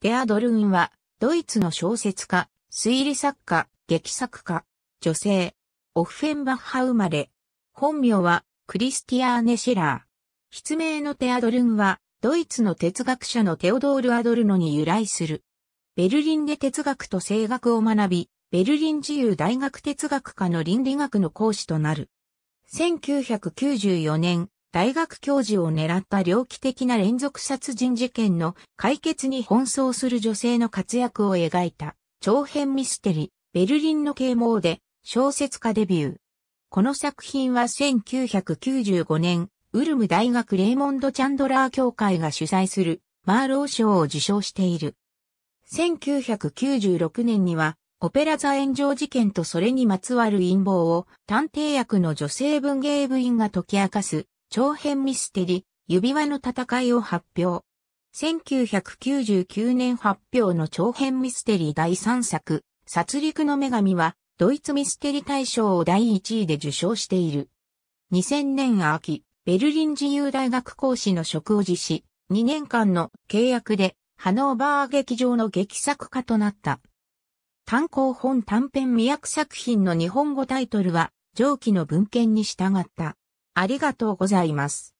テアドルンは、ドイツの小説家、推理作家、劇作家、女性、オフェンバッハ生まれ。本名は、クリスティアーネ・シェラー。筆名のテアドルンは、ドイツの哲学者のテオドール・アドルノに由来する。ベルリンで哲学と声楽を学び、ベルリン自由大学哲学科の倫理学の講師となる。1994年、大学教授を狙った猟奇的な連続殺人事件の解決に奔走する女性の活躍を描いた長編ミステリ、ベルリンの啓蒙で小説家デビュー。この作品は1995年、ウルム大学レイモンド・チャンドラー協会が主催するマーロー賞を受賞している。1996年には、オペラ座炎上事件とそれにまつわる陰謀を探偵役の女性文芸部員が解き明かす長編ミステリ、指輪の戦いを発表。1999年発表の長編ミステリー第3作、殺戮の女神は、ドイツミステリー大賞を第1位で受賞している。2000年秋、ベルリン自由大学講師の職を辞し、2年間の契約で、ハノーバー劇場の劇作家となった。単行本短編未役作品の日本語タイトルは、上記の文献に従った。ありがとうございます。